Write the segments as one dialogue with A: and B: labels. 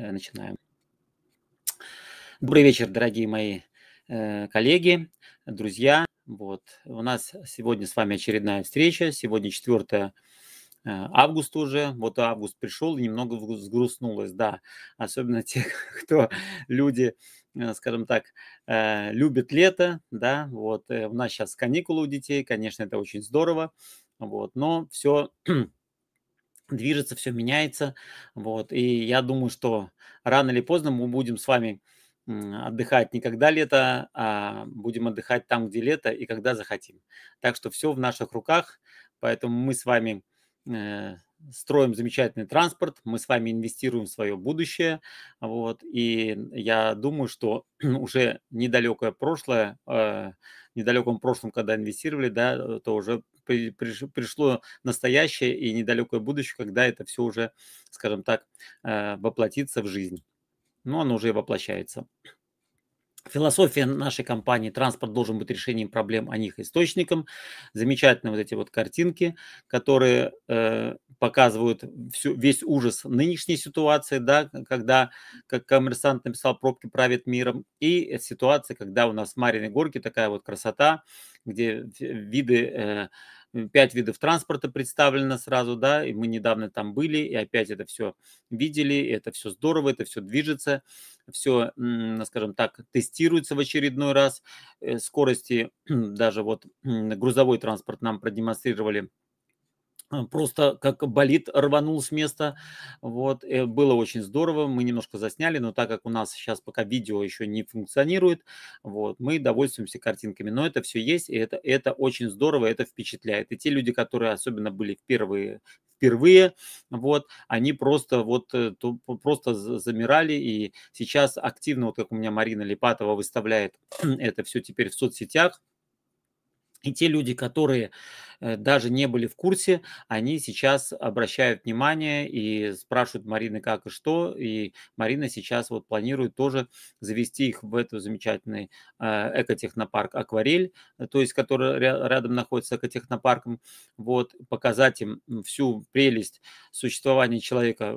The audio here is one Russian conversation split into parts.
A: Э, начинаем. Добрый вечер, дорогие мои э, коллеги, друзья. Вот. У нас сегодня с вами очередная встреча. Сегодня 4 э, августа уже. Вот август пришел и немного сгрустнулось, да. Особенно те, кто люди, скажем так, любят лето, да. Вот у нас сейчас каникулы у детей, конечно, это очень здорово. Вот, но все движется, все меняется. Вот. И я думаю, что рано или поздно мы будем с вами отдыхать не когда лето, а будем отдыхать там, где лето и когда захотим. Так что все в наших руках, поэтому мы с вами э, строим замечательный транспорт, мы с вами инвестируем в свое будущее, вот, и я думаю, что уже недалекое прошлое, э, недалеком прошлом, когда инвестировали, да, э, то уже пришло настоящее и недалекое будущее, когда это все уже, скажем так, э, воплотится в жизнь. Но оно уже и воплощается. Философия нашей компании «Транспорт должен быть решением проблем, а не их источником». Замечательные вот эти вот картинки, которые э, показывают всю, весь ужас нынешней ситуации, да, когда, как коммерсант написал, пробки правят миром, и ситуация, когда у нас в Мариной горке такая вот красота, где виды э, пять видов транспорта представлено сразу, да, и мы недавно там были, и опять это все видели, и это все здорово, это все движется, все, скажем так, тестируется в очередной раз. Э, скорости даже вот грузовой транспорт нам продемонстрировали – Э, просто как болит рванул с места. Вот, и э, было очень здорово, мы немножко засняли, но так как у нас сейчас пока видео еще не функционирует, вот, мы довольствуемся картинками, но это все есть, и это, это очень здорово, это впечатляет. И те люди, которые особенно были впервые, впервые, вот, они просто вот э, то, просто замирали, и сейчас активно, вот как у меня Марина Липатова выставляет это все теперь в соцсетях, и те люди, которые Э, даже не были в курсе, они сейчас обращают внимание и спрашивают Марины, как и что. И Марина сейчас вот планирует тоже завести их в этот замечательный э, экотехнопарк «Акварель», э, то есть который рядом находится с экотехнопарком, вот, показать им всю прелесть существования человека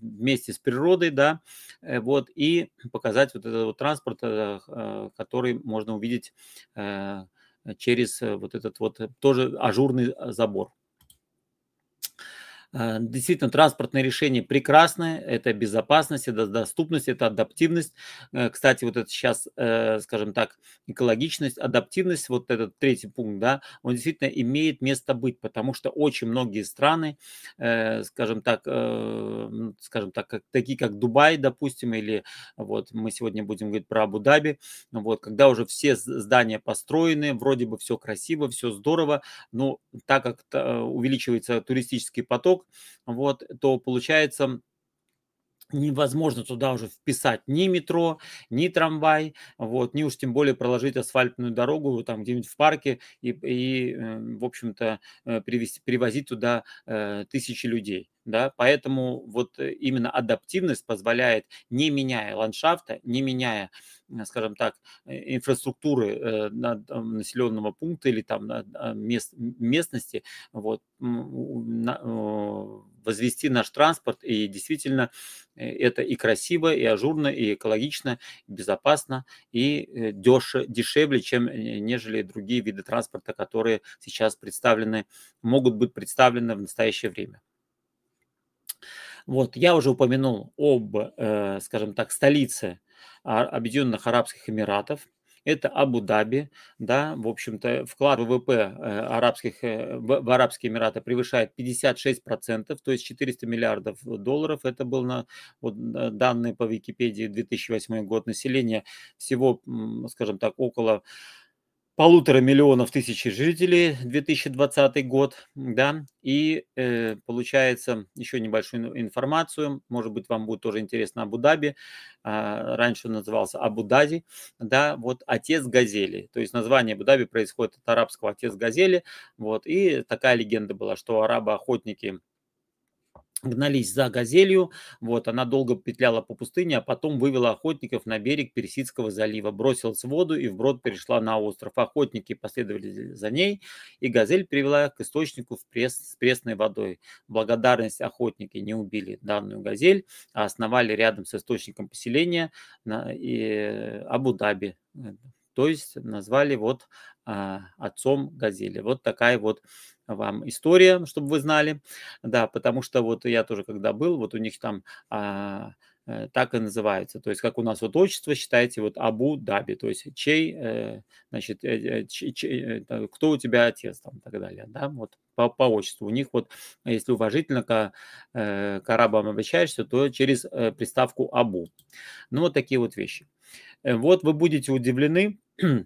A: вместе с природой, да, вот, и показать вот этот вот транспорт, который можно увидеть через э, вот этот вот э, тоже ажурный э, забор. Э, действительно, транспортные решения прекрасны. Это безопасность, это доступность, это адаптивность. Э, кстати, вот это сейчас, э, скажем так, экологичность, адаптивность, вот этот третий пункт, да, он действительно имеет место быть, потому что очень многие страны, скажем так, ну, скажем так, как, такие как Дубай, допустим, или вот мы сегодня будем говорить про Абу-Даби, вот, когда уже все здания построены, вроде бы все красиво, все здорово, но так как увеличивается туристический поток, услуг, вот, то получается невозможно туда уже вписать ни метро, ни трамвай, вот, ни уж тем более проложить асфальтную дорогу там где-нибудь в парке и, и э, в общем-то, э, привезти, привозить туда э, тысячи людей да, поэтому вот э, именно адаптивность позволяет, не меняя ландшафта, не меняя, скажем так, э, инфраструктуры э, населенного пункта или там а, мест, местности, вот, возвести наш транспорт, и действительно это и красиво, и ажурно, и экологично, и безопасно, и деш, дешевле, чем нежели другие виды транспорта, которые сейчас представлены, могут быть представлены в настоящее время. Вот, я уже упомянул об, э, скажем так, столице Объединенных Арабских Эмиратов, это Абу-Даби, да, в общем-то, вклад ВВП э, арабских, э, в Арабские Эмираты превышает 56%, то есть 400 миллиардов долларов, это был на вот, данные по Википедии 2008 год, население всего, скажем так, около полутора миллионов тысяч жителей 2020 год, да, и э, получается еще небольшую информацию, может быть, вам будет тоже интересно Абу-Даби, э, а, раньше он назывался Абу-Дади, да, вот отец газели, то есть название Абу-Даби происходит от арабского отец газели, вот, и такая легенда была, что арабы-охотники гнались за газелью, вот, она долго петляла по пустыне, а потом вывела охотников на берег Персидского залива, бросилась в воду и вброд перешла на остров. Охотники последовали за ней, и газель привела к источнику в пресс, с пресной водой. Благодарность охотники не убили данную газель, а основали рядом с источником поселения на Абу-Даби, э, то есть назвали вот а, отцом газели. Вот такая вот вам история, ну, чтобы вы знали, да, потому что вот я тоже когда был, вот у них там а, э, так и называется. То есть, как у нас вот отчество, считаете, вот Абу-Даби, то есть, чей, э, значит, чей, э, чей, кто у тебя отец там и так далее, да, вот по, по отчеству. У них вот, если уважительно к, к арабам обращаешься, то через приставку Абу. Ну, вот такие вот вещи. Вот вы будете удивлены,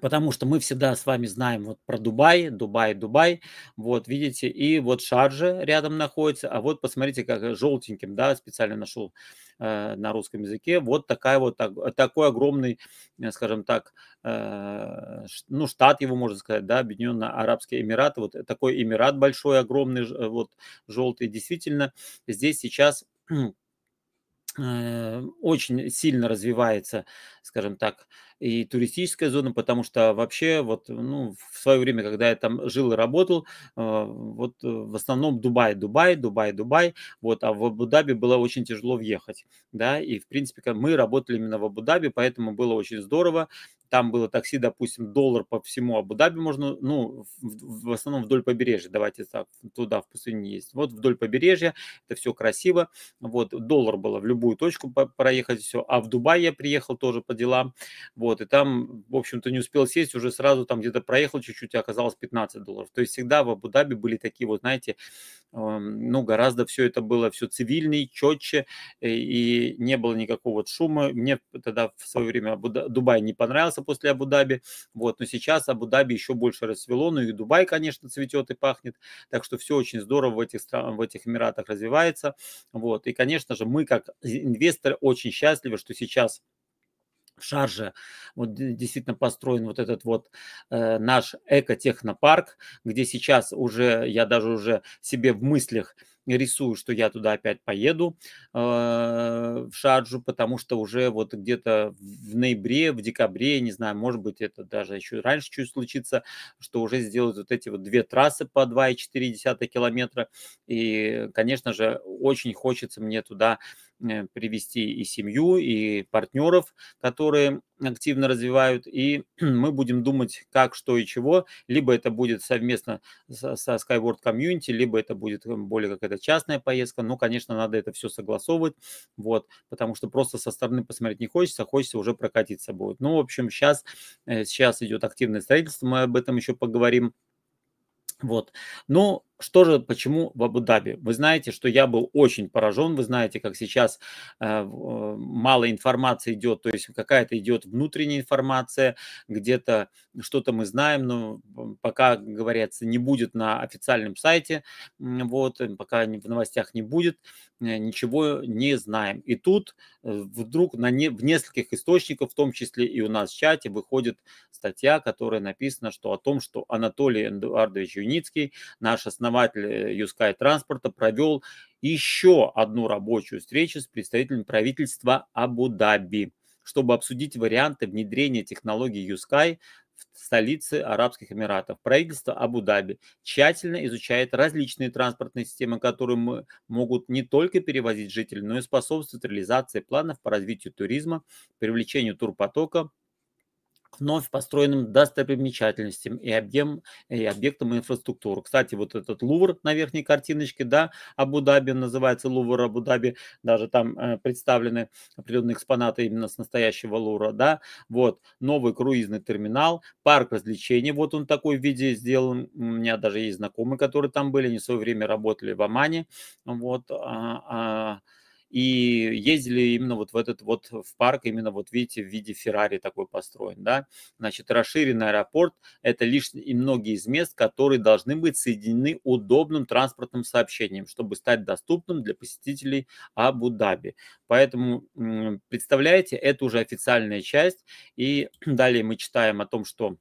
A: потому что мы всегда с вами знаем вот про Дубай, Дубай, Дубай, вот видите, и вот Шарджа рядом находится, а вот посмотрите, как желтеньким, да, специально нашел э, на русском языке, вот такая вот, так, такой огромный, э, скажем так, э, ну, штат его, можно сказать, да, Объединенные Арабские Эмираты, вот такой Эмират большой, огромный, э, вот желтый, действительно, здесь сейчас очень сильно развивается, скажем так, и туристическая зона, потому что вообще вот ну, в свое время, когда я там жил и работал, а, вот э, в основном Дубай, Дубай, Дубай, Дубай, вот, а в Абу-Даби было очень тяжело въехать, да, и в принципе мы работали именно в Абу-Даби, поэтому было очень здорово, там было такси, допустим, доллар по всему Абу-Даби можно, ну, в, в основном вдоль побережья, давайте так, туда в пустыне есть. Вот вдоль побережья, это все красиво, вот, доллар было в любую точку проехать, все. А в Дубай я приехал тоже по делам, вот, и там, в общем-то, не успел сесть, уже сразу там где-то проехал чуть-чуть, и оказалось 15 долларов. То есть всегда в Абу-Даби были такие, вот, знаете, эм, ну, гораздо все это было все цивильнее, четче, и не было никакого вот шума. Мне тогда в свое время Абу-Даби, Дубай не понравился, сразу после Абу-Даби. Вот, но сейчас Абу-Даби еще больше расцвело, ну и Дубай, конечно, цветет и пахнет. Так что все очень здорово в этих, странах, в этих Эмиратах развивается. Вот, и, конечно же, мы как инвесторы очень счастливы, что сейчас в Шарже вот действительно построен вот этот вот э, наш экотехнопарк, где сейчас уже, я даже уже себе в мыслях рисую, что я туда опять поеду э, в Шарджу, потому что уже вот где-то в ноябре, в декабре, не знаю, может быть, это даже еще раньше чуть случится, что уже сделают вот эти вот две трассы по 2,4 километра. И, конечно же, очень хочется мне туда Э, привести и семью, и партнеров, которые активно развивают, и мы будем думать, как, что и чего. Либо это будет совместно со Skyward Community, либо это будет эм, более какая-то частная поездка. Но, конечно, надо это все согласовывать, вот, потому что просто со стороны посмотреть не хочется, хочется уже прокатиться будет. Ну, в общем, сейчас, сейчас э, идет активное строительство, мы об этом еще поговорим. Вот. Ну, что же, почему в Абу-Даби? Вы знаете, что я был очень поражен, вы знаете, как сейчас э, э мало информации идет, то есть какая-то идет внутренняя информация, где-то что-то мы знаем, но пока, говорят, не будет на официальном сайте, вот, э, пока в новостях не будет, э, ничего не знаем. И тут вдруг на не, в нескольких источниках, в том числе и у нас в чате, выходит статья, которая написана, что о том, что Анатолий Эдуардович Юницкий, наш основной основатель э, Юскай транспорта, провел еще одну рабочую встречу с представителем правительства Абу-Даби, чтобы обсудить варианты внедрения технологии Юскай в столице Арабских Эмиратов. Правительство Абу-Даби тщательно изучает различные транспортные системы, которые могут не только перевозить жителей, но и способствовать реализации планов по развитию туризма, привлечению турпотока вновь построенным достопримечательностям и, объем, и объектам инфраструктуры. Кстати, вот этот Лувр на верхней картиночке, да, Абу-Даби, называется Лувр Абу-Даби, даже там э, представлены определенные экспонаты именно с настоящего Лувра, да, вот, новый круизный терминал, парк развлечений, вот он такой в виде сделан, у меня даже есть знакомые, которые там были, они в свое время работали в Омане, вот, а, а, и ездили именно вот в этот вот э, в парк, именно вот видите, в виде Феррари такой построен, да. Значит, расширенный аэропорт – это лишь и многие из мест, которые должны быть соединены удобным транспортным сообщением, чтобы стать доступным для посетителей Абу-Даби. Поэтому, представляете, это уже официальная часть, и далее мы читаем о том, что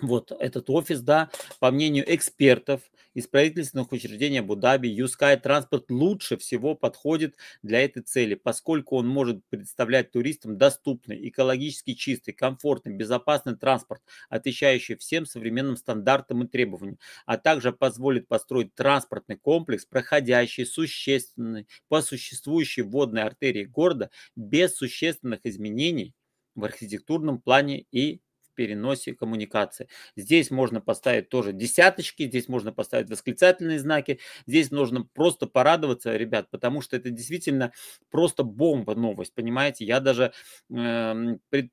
A: вот этот офис, да, по мнению экспертов, из правительственных учреждений Абу-Даби Юскай транспорт лучше всего подходит для этой цели, поскольку он может представлять туристам доступный, экологически чистый, комфортный, безопасный транспорт, отвечающий всем современным стандартам и требованиям, а также позволит построить транспортный комплекс, проходящий существенный по существующей водной артерии города без существенных изменений в архитектурном плане и переносе коммуникации. Здесь можно поставить тоже десяточки, здесь можно поставить восклицательные знаки, здесь нужно просто порадоваться, ребят, потому что это действительно просто бомба новость, понимаете? Я даже э, пред,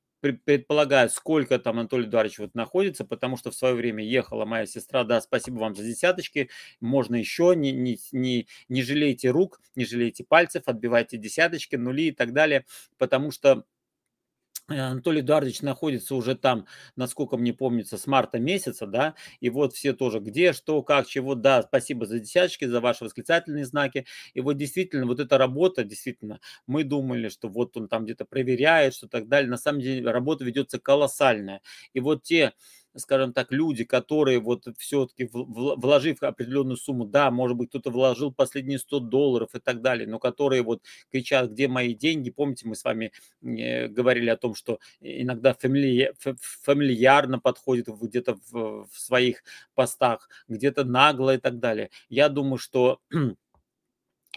A: предполагаю, сколько там Анатолий Эдуардович вот находится, потому что в свое время ехала моя сестра, да, спасибо вам за десяточки, можно еще, не, не, не, не жалейте рук, не жалейте пальцев, отбивайте десяточки, нули и так далее, потому что Анатолий Эдуардович находится уже там, насколько мне помнится, с марта месяца, да, и вот все тоже где, что, как, чего, да, спасибо за десяточки, за ваши восклицательные знаки, и вот действительно, вот эта работа, действительно, мы думали, что вот он там где-то проверяет, что так далее, на самом деле работа ведется колоссальная, и вот те скажем так, люди, которые вот все-таки вложив определенную сумму, да, может быть, кто-то вложил последние 100 долларов и так далее, но которые вот кричат, где мои деньги, помните, мы с вами э, говорили о том, что иногда фамильярно подходит где-то в своих постах, где-то нагло и так далее. Я думаю, что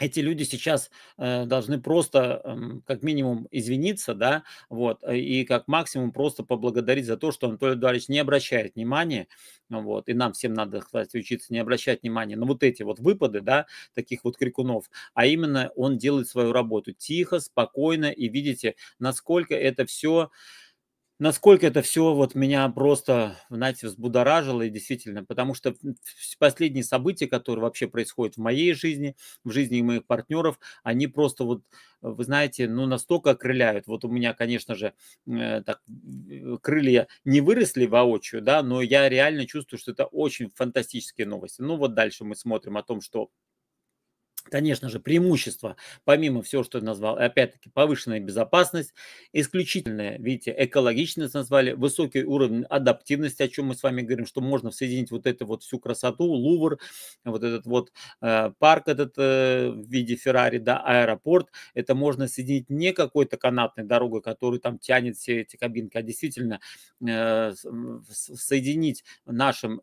A: эти люди сейчас э, должны просто э, как минимум извиниться, да, вот, э, и как максимум просто поблагодарить за то, что Анатолий Эдуардович не обращает внимания, ну вот, и нам всем надо, кстати, учиться не обращать внимания на вот эти вот выпады, да, таких вот крикунов, а именно он делает свою работу тихо, спокойно, и видите, насколько это все... Э, насколько это все вот меня просто, знаете, взбудоражило и действительно, потому что последние события, которые вообще происходят в моей жизни, в жизни моих партнеров, они просто вот, вы знаете, ну настолько крыляют. Вот у меня, конечно же, э, так, э, крылья не выросли воочию, да, но я реально чувствую, что это очень фантастические новости. Ну вот дальше мы смотрим о том, что Конечно же, преимущество, помимо всего, что я назвал, опять-таки повышенная безопасность, исключительная, видите, экологичность назвали, высокий уровень адаптивности, о чем мы с вами говорим, что можно соединить вот эту вот всю красоту, Лувр, вот этот вот э, парк этот э, в виде Феррари, да, аэропорт, это можно соединить не какой-то канатной дорогой, которая там тянет все эти кабинки, а действительно э, соединить нашим э,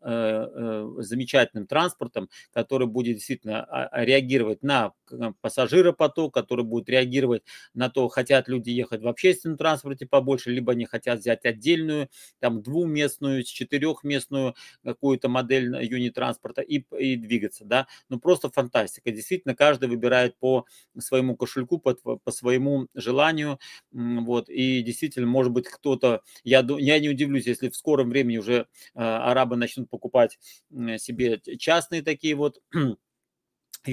A: э, замечательным транспортом, который будет действительно а, а, реагировать реагировать на э, пассажиропоток, который будет реагировать на то, хотят люди ехать в общественном транспорте побольше, либо они хотят взять отдельную, там, двуместную, четырехместную какую-то модель юнит-транспорта и, и двигаться, да. Ну, просто фантастика. Действительно, каждый выбирает по своему кошельку, по, по своему желанию, вот, и действительно, может быть, кто-то, я, я не удивлюсь, если в скором времени уже э, арабы начнут покупать себе частные такие вот Э,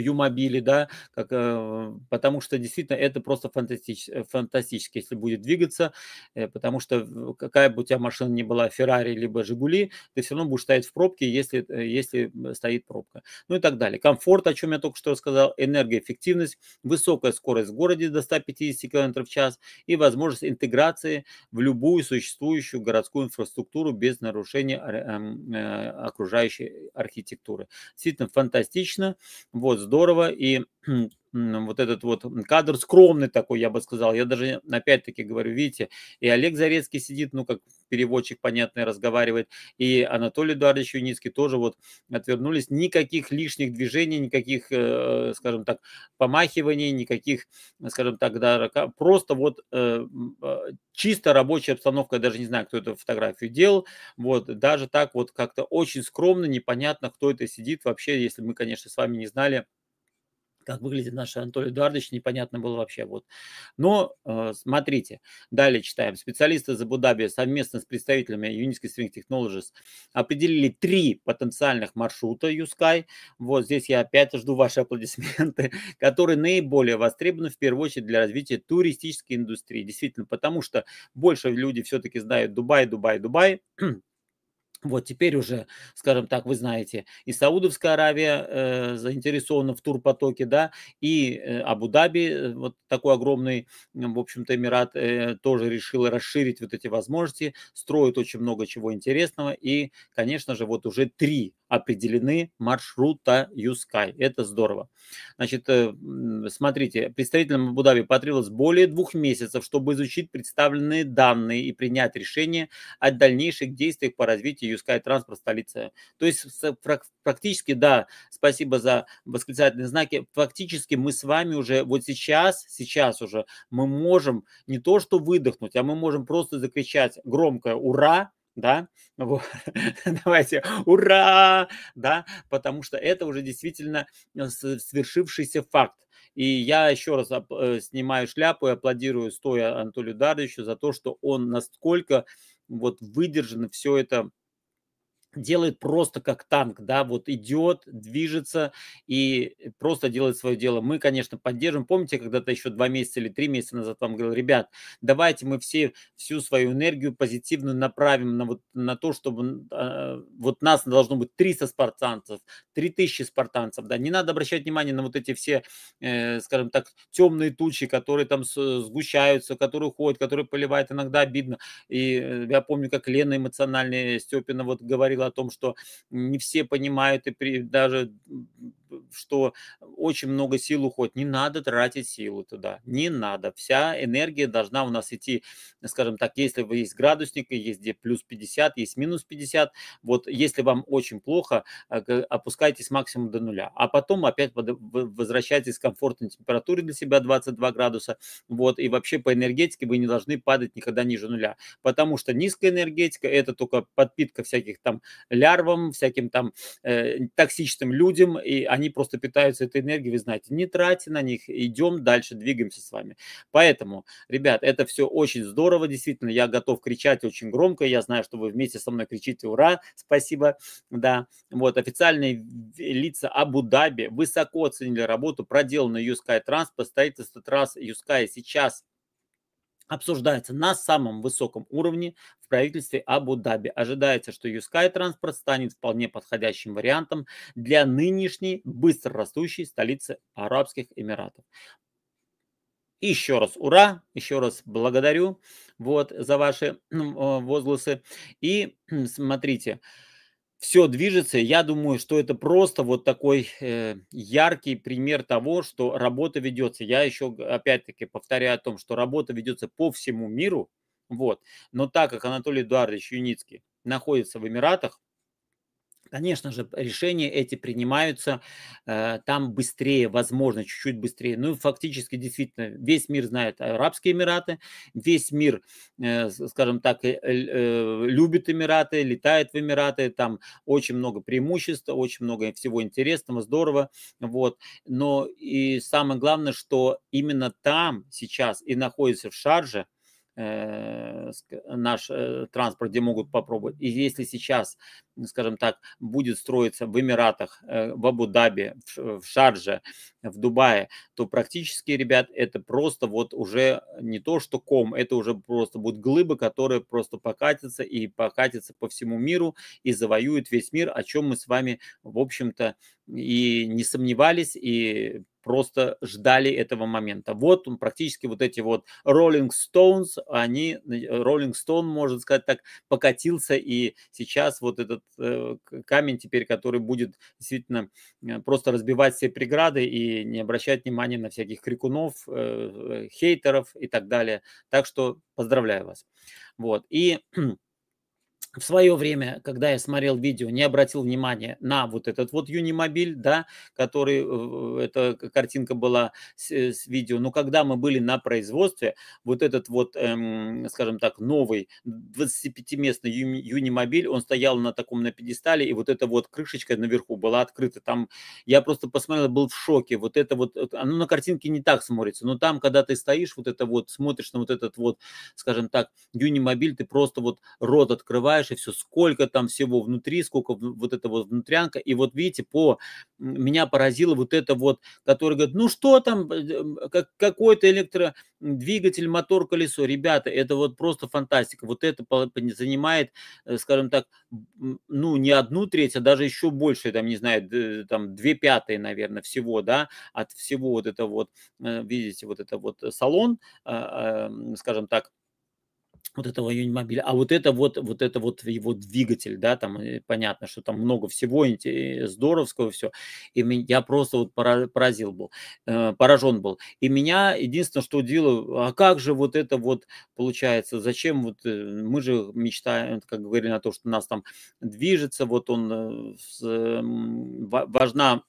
A: юмобили, да, как, э, потому что действительно это просто фантастич, э, фантастически, если будет двигаться, потому что какая бы у тебя машина ни была, Феррари либо Жигули, ты все равно будешь стоять в пробке, если, если стоит пробка. Ну и так далее. Комфорт, о чем я только что рассказал, энергоэффективность, высокая скорость в городе до 150 км в час и возможность интеграции в любую существующую городскую инфраструктуру без нарушения окружающей архитектуры. Действительно фантастически фантастично, вот, здорово, и вот этот вот кадр скромный такой, я бы сказал. Я даже опять-таки говорю, видите, и Олег Зарецкий сидит, ну, как переводчик, понятно, разговаривает, и Анатолий Эдуардович Юницкий тоже вот отвернулись. Никаких лишних движений, никаких, э, скажем так, помахиваний, никаких, скажем так, да, просто вот э, а, чисто рабочая обстановка, я даже не знаю, кто эту фотографию делал, вот, даже так вот как-то очень скромно, непонятно, кто это сидит вообще, если мы, конечно, с вами не знали, как выглядит наш Анатолий Эдуардович, непонятно было вообще. Вот. Но э, смотрите, далее читаем. Специалисты из Будаби совместно с представителями Unitsky String Technologies определили три потенциальных маршрута Юскай. Вот здесь я опять жду ваши аплодисменты, которые наиболее востребованы в первую очередь для развития туристической индустрии. Действительно, потому что больше люди все-таки знают Дубай, Дубай, Дубай. Вот теперь уже, скажем так, вы знаете, и Саудовская Аравия э, заинтересована в турпотоке, да, и э, Абу-Даби, э, вот такой огромный, в общем-то, Эмират э, тоже решил расширить вот эти возможности, строит очень много чего интересного, и, конечно же, вот уже три определены маршрута Юскай. Это здорово. Значит, э, смотрите, представителям Абу-Даби потребовалось более двух месяцев, чтобы изучить представленные данные и принять решение о дальнейших действиях по развитию Юскай транспорт, столица. То есть практически, да, спасибо за восклицательные знаки, фактически мы с вами уже вот сейчас, сейчас уже мы можем не то что выдохнуть, а мы можем просто закричать громкое «Ура!» да, вот. давайте, ура, да, потому что это уже действительно э, свершившийся факт. И я еще раз э, снимаю шляпу и аплодирую стоя Анатолию Даровичу за то, что он насколько вот выдержан все это делает просто как танк, да, вот идет, движется и э, просто делает свое дело. Мы, конечно, поддержим. Помните, когда-то еще два месяца или три месяца назад вам говорил, ребят, давайте мы все всю свою энергию позитивную направим на вот на то, чтобы э, вот нас должно быть 300 спартанцев, 3000 спартанцев, да, не надо обращать внимание на вот эти все, э, скажем так, темные тучи, которые там сгущаются, которые ходят, которые поливают, иногда обидно. И э, я помню, как Лена эмоциональная Степина вот говорила, говорила о том, что не все понимают и при, даже что очень много сил уходит. Не надо тратить силу туда, не надо. Вся энергия должна у нас идти, скажем так, если вы есть градусник, есть где плюс 50, есть минус 50, вот если вам очень плохо, а, опускайтесь максимум до нуля, а потом опять возвращайтесь к комфортной температуре для себя 22 градуса, вот, и вообще по энергетике вы не должны падать никогда ниже нуля, потому что низкая энергетика – это только подпитка всяких там лярвам, всяким там э, токсичным людям, и они они просто питаются этой энергией, вы знаете, не тратьте на них, идем дальше, двигаемся с вами. Поэтому, ребят, это все очень здорово, действительно, я готов кричать очень громко, я знаю, что вы вместе со мной кричите «Ура!», спасибо, да. Вот, официальные лица Абу-Даби высоко оценили работу, проделанную USky Trans по строительству трасс USky сейчас обсуждается на самом высоком уровне в правительстве Абу-Даби. Ожидается, что Юскай транспорт станет вполне подходящим вариантом для нынешней быстро растущей столицы Арабских Эмиратов. Еще раз ура, еще раз благодарю вот, за ваши э, возгласы. И смотрите, все движется. Я думаю, что это просто вот такой э, яркий пример того, что работа ведется. Я еще опять-таки повторяю о том, что работа ведется по всему миру. Вот. Но так как Анатолий Эдуардович Юницкий находится в Эмиратах, Конечно же, решения эти принимаются э, там быстрее, возможно, чуть-чуть быстрее. Ну, фактически, действительно, весь мир знает Арабские Эмираты, весь мир, э, скажем так, э, э, любит Эмираты, летает в Эмираты, там очень много преимуществ, очень много всего интересного, здорово, вот. Но и самое главное, что именно там сейчас и находится в Шарже Э, наш э, транспорт, где могут попробовать. И если сейчас, скажем так, будет строиться в Эмиратах, э, в Абу-Даби, в Шарже, в Дубае, то практически, ребят, это просто вот уже не то, что ком, это уже просто будут глыбы, которые просто покатятся и покатятся по всему миру и завоюют весь мир, о чем мы с вами, в общем-то, и не сомневались, и просто ждали этого момента. Вот он практически вот эти вот Rolling Stones, они, э, Rolling Stone, можно сказать так, покатился, и сейчас вот этот э, камень теперь, который будет действительно э, просто разбивать все преграды и не обращать внимания на всяких крикунов, э, э хейтеров и так далее. Так что поздравляю вас. Вот. И в свое время, когда я смотрел видео, не обратил внимания на вот этот вот Юнимобиль, да, который, э, эта картинка была с, э, с видео, но когда мы были на производстве, вот этот вот, эм, скажем так, новый 25-местный Юнимобиль, он стоял на таком, на пьедестале, и вот эта вот крышечка наверху была открыта, там, я просто посмотрел, был в шоке, вот это вот, э, оно на картинке не так смотрится, но там, когда ты стоишь, вот это вот, смотришь на вот этот вот, скажем так, Юнимобиль, ты просто вот рот открываешь, дальше все, сколько там всего внутри, сколько вот этого внутрянка. И вот видите, по меня поразило вот это вот, который говорит, ну что там, как, какой-то электродвигатель, мотор, колесо. Ребята, это вот просто фантастика. Вот это занимает, э, скажем так, ну не одну треть, а даже еще больше, там, не знаю, там две пятые, наверное, всего, да, от всего вот это вот, э, видите, вот это вот э, салон, скажем так, вот этого юнимобиля. А вот это вот, вот это вот его двигатель, да, там понятно, что там много всего здоровского все. И я просто вот поразил был, э, поражен был. И меня единственное, что удивило, а как же вот это вот получается, зачем вот э, мы же мечтаем, как говорили, на то, что нас там движется, вот он э, важна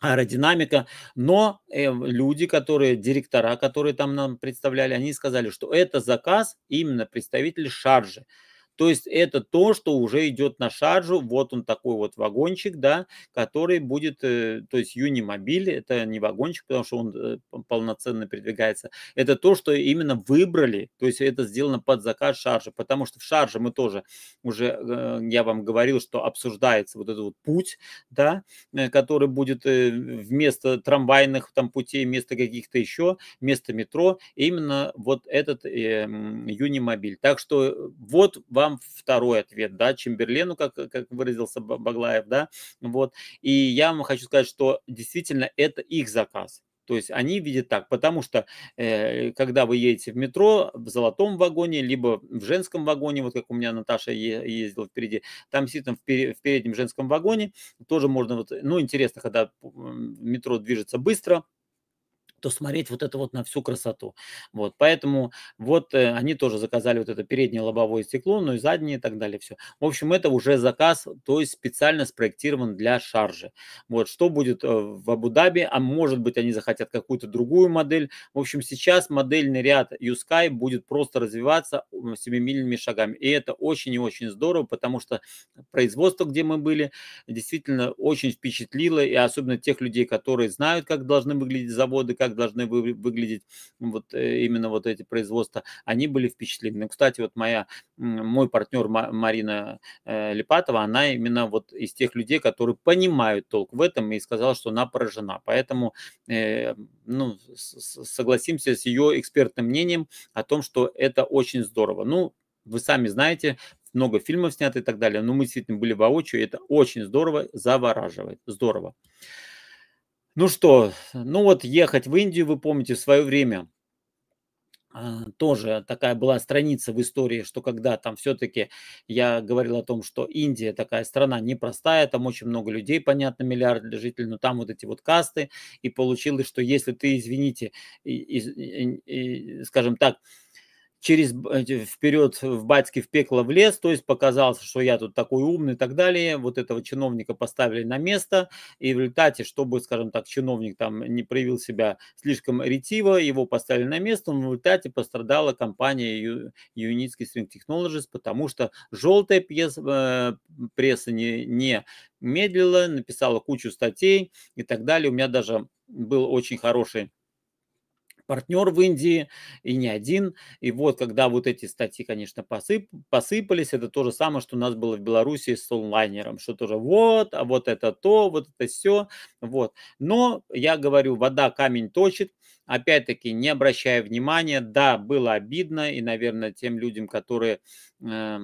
A: аэродинамика, но э, люди, которые, директора, которые там нам представляли, они сказали, что это заказ именно представитель шаржи, то есть это то, что уже идет на шаржу. Вот он такой вот вагончик, да, который будет, э, то есть юнимобиль, это не вагончик, потому что он э, полноценно передвигается. Это то, что именно выбрали, то есть это сделано под заказ шаржа, потому что в шарже мы тоже уже, э, я вам говорил, что обсуждается вот этот вот путь, да, который будет вместо трамвайных там путей, вместо каких-то еще, вместо метро, именно вот этот э, юнимобиль. Так что вот вам там второй ответ, да, Чемберлену, как, как выразился Баглаев, да, вот. И я вам хочу сказать, что действительно это их заказ. То есть они видят так, потому что э, когда вы едете в метро, в золотом вагоне, либо в женском вагоне, вот как у меня Наташа е- ездила впереди, там сидит там в, пер- в переднем женском вагоне, тоже можно, вот, ну интересно, когда метро движется быстро, то смотреть вот это вот на всю красоту. Вот, поэтому вот э, они тоже заказали вот это переднее лобовое стекло, ну и заднее и так далее, все. В общем, это уже заказ, то есть специально спроектирован для шаржи. Вот, что будет э, в Абу-Даби, а может быть они захотят какую-то другую модель. В общем, сейчас модельный ряд Юскай будет просто развиваться семимильными шагами. И это очень и очень здорово, потому что производство, где мы были, действительно очень впечатлило, и особенно тех людей, которые знают, как должны выглядеть заводы, как как должны вы, выглядеть вот э, именно вот эти производства, они были впечатлены. Ну, кстати, вот моя, мой партнер Марина э, Липатова, она именно вот из тех людей, которые понимают толк в этом и сказала, что она поражена. Поэтому э, ну, согласимся с ее экспертным мнением о том, что это очень здорово. Ну, вы сами знаете, много фильмов снято и так далее, но мы действительно были воочию, и это очень здорово, завораживает. Здорово. Ну что, ну вот ехать в Индию, вы помните, в свое время а, тоже такая была страница в истории, что когда там все-таки я говорил о том, что Индия такая страна непростая, там очень много людей, понятно, миллиард жителей, но там вот эти вот касты, и получилось, что если ты, извините, и, и, и, скажем так, через вперед в батьки в пекло в лес, то есть показался, что я тут такой умный и так далее. Вот этого чиновника поставили на место, и в результате, чтобы, скажем так, чиновник там не проявил себя слишком ретиво, его поставили на место, но в результате пострадала компания Юницкий String Technologies, потому что желтая пьеса, э, пресса не, не медлила, написала кучу статей и так далее. У меня даже был очень хороший партнер в Индии, и не один. И вот когда вот эти статьи, конечно, посып, посыпались, это то же самое, что у нас было в Беларуси с онлайнером, что тоже вот, а вот это то, вот это все, вот. Но я говорю, вода камень точит, опять-таки, не обращая внимания, да, было обидно, и, наверное, тем людям, которые... Э,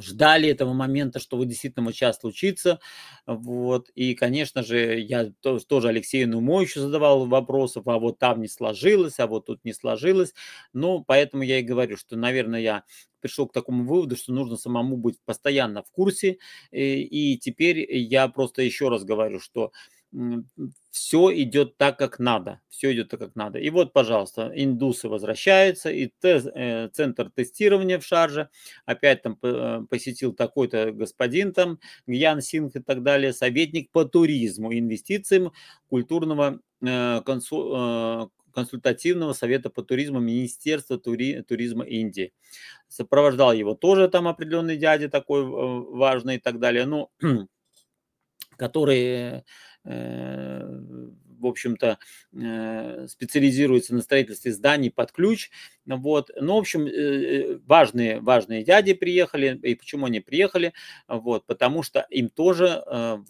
A: ждали этого момента, что вот действительно вот сейчас случится. Вот. И, конечно же, я тоже Алексею Нуму еще задавал вопросов, а вот там не сложилось, а вот тут не сложилось. Ну, поэтому я и говорю, что, наверное, я пришел к такому выводу, что нужно самому быть постоянно в курсе. Э, и теперь я просто еще раз говорю, что все идет так, как надо. Все идет так, как надо. И вот, пожалуйста, индусы возвращаются, и те, э, центр тестирования в Шарже. Опять там э, посетил такой-то господин там, Гьян Синг и так далее, советник по туризму, инвестициям культурного э, консу, консультативного совета по туризму Министерства тури, туризма Индии. Сопровождал его тоже там определенный дядя такой важный и так далее. Ну, который Э, в общем-то, э, специализируется на строительстве зданий под ключ. Вот. Ну, в общем, э, важные, важные дяди приехали. И почему они приехали? Вот, потому что им тоже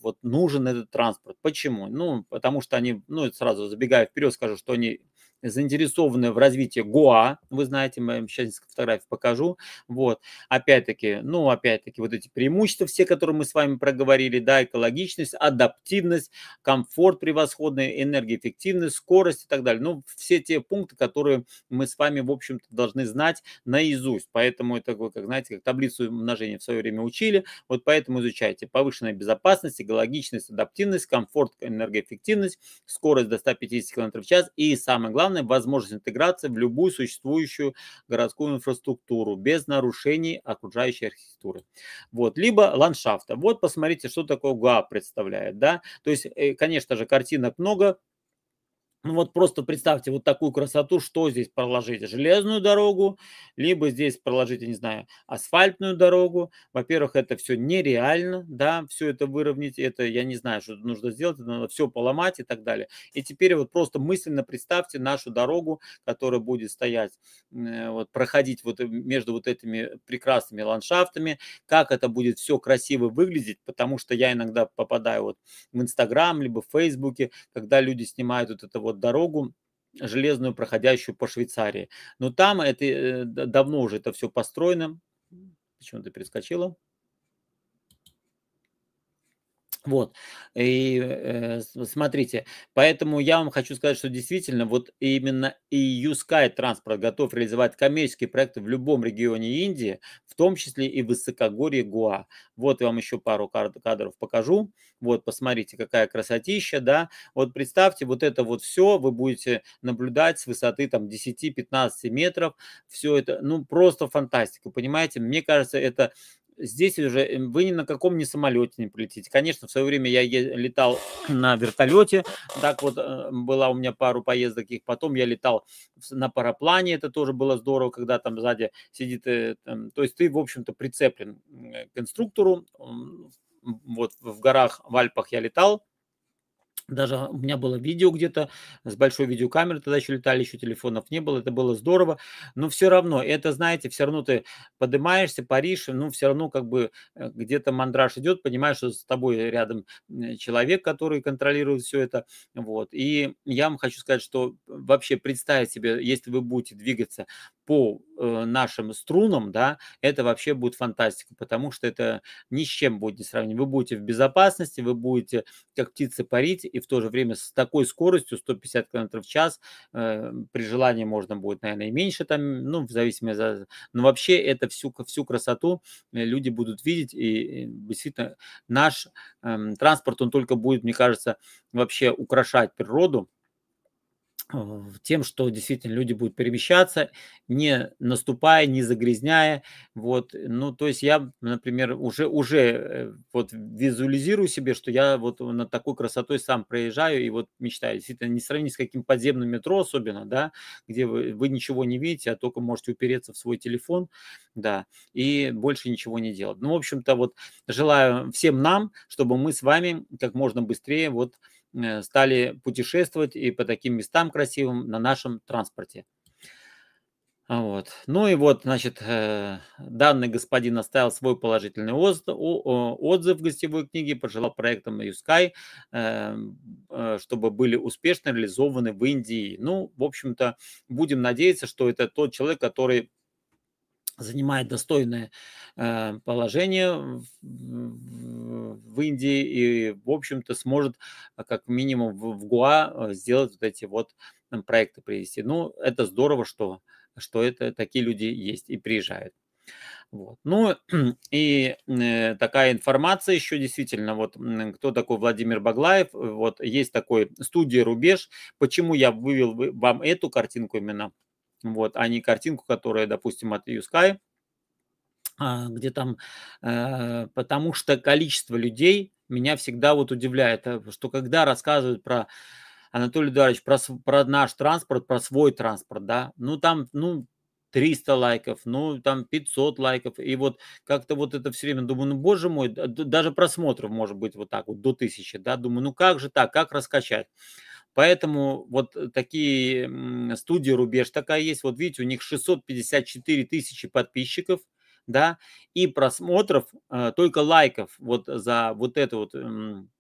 A: вот, нужен этот транспорт. Почему? Ну, потому что они, ну, сразу забегая вперед, скажу, что они заинтересованы в развитии Гоа, вы знаете, мы сейчас несколько фотографий покажу, вот, опять-таки, ну, опять-таки, вот эти преимущества все, которые мы с вами проговорили, да, экологичность, адаптивность, комфорт превосходный, энергоэффективность, скорость и так далее, ну, все те пункты, которые мы с вами, в общем-то, должны знать наизусть, поэтому это, как знаете, как таблицу умножения в свое время учили, вот поэтому изучайте повышенная безопасность, экологичность, адаптивность, комфорт, энергоэффективность, скорость до 150 км в час и, самое главное, данным возможность интеграции в любую существующую городскую инфраструктуру без нарушений окружающей архитектуры. Вот. Либо ландшафта. Вот посмотрите, что такое ГА представляет. Да? То есть, э, конечно же, картинок много, ну вот просто представьте вот такую красоту, что здесь проложить? Железную дорогу, либо здесь проложить, я не знаю, асфальтную дорогу. Во-первых, это все нереально, да, все это выровнять, это я не знаю, что нужно сделать, надо все поломать и так далее. И теперь вот просто мысленно представьте нашу дорогу, которая будет стоять, э, вот проходить вот э, между вот этими прекрасными ландшафтами, как это будет все красиво выглядеть, потому что я иногда попадаю вот в Инстаграм, либо в Фейсбуке, когда люди снимают вот это вот дорогу железную, проходящую по Швейцарии. Но там это э, давно уже это все построено. Почему-то перескочила. Вот. И э, смотрите, поэтому я вам хочу сказать, что действительно вот именно EU Sky транспорт готов реализовать коммерческие проекты в любом регионе Индии, в том числе и в высокогорье Гуа. Вот я вам еще пару кадров покажу. Вот, посмотрите, какая красотища, да. Вот представьте, вот это вот все вы будете наблюдать с высоты там 10-15 метров. Все это, ну, просто фантастика, понимаете? Мне кажется, это здесь уже э, вы ни на каком не самолете не полетите. Конечно, в свое время я летал на вертолете, так вот э, была у меня пару поездок их, потом я летал на параплане, это тоже было здорово, когда там сзади сидит, э, там, то есть ты, в общем-то, прицеплен к инструктору, вот в горах, в Альпах я летал, даже у меня было видео где-то с большой видеокамерой, тогда еще летали, еще телефонов не было, это было здорово. Но все равно, это, знаете, все равно ты поднимаешься, Париж, ну, все равно как бы э, где-то мандраж идет, понимаешь, что с тобой рядом э, человек, который контролирует все это, вот. И я вам хочу сказать, что э, вообще представить себе, если вы будете двигаться по э, нашим струнам, да, это вообще будет фантастика, потому что это ни с чем будет не сравнимо. Вы будете в безопасности, вы будете как птицы парить, и в то же время с такой скоростью, 150 км в час, э, при желании можно будет, наверное, и меньше там, ну, в зависимости от... Но вообще это всю, всю красоту э, люди будут видеть, и, и действительно наш э, транспорт, он только будет, мне кажется, вообще украшать природу, тем, что действительно люди будут перемещаться, не наступая, не загрязняя. Вот. Ну, то есть я, например, уже, уже э, вот визуализирую себе, что я вот на такой красотой сам проезжаю и вот мечтаю. Действительно, не сравнить с каким подземным метро особенно, да, где вы, вы ничего не видите, а только можете упереться в свой телефон, да, и больше ничего не делать. Ну, в общем-то, вот желаю всем нам, чтобы мы с вами как можно быстрее вот Э, стали путешествовать и по таким местам красивым на нашем транспорте. Вот. Ну и вот, значит, э, данный господин оставил свой положительный отзыв в гостевой книге, пожелал проектам Юскай, э, чтобы были успешно реализованы в Индии. Ну, в общем-то, будем надеяться, что это тот человек, который занимает достойное э, положение в Индии и, в общем-то, сможет а, как минимум в ГУА э, сделать вот эти вот проекты привести. Ну, это здорово, что, что это, такие люди есть и приезжают. Вот. Ну и э, такая информация еще действительно, вот кто такой Владимир Баглаев, вот есть такой студия «Рубеж». Почему я вывел вам эту картинку именно вот, а не картинку, которая, допустим, от USky, а, где там, э, потому что количество людей меня всегда вот удивляет, э, что когда рассказывают про Анатолий Эдуардович, про, про наш транспорт, про свой транспорт, да, ну там, ну, 300 лайков, ну, там 500 лайков, и вот как-то вот это все время думаю, ну, боже мой, даже просмотров может быть вот так вот до 1000, да, думаю, ну, как же так, как раскачать? Поэтому вот э, такие студии рубеж такая есть. Вот видите, у них 654 тысячи подписчиков, да, и просмотров, э, только лайков вот за вот это вот эм,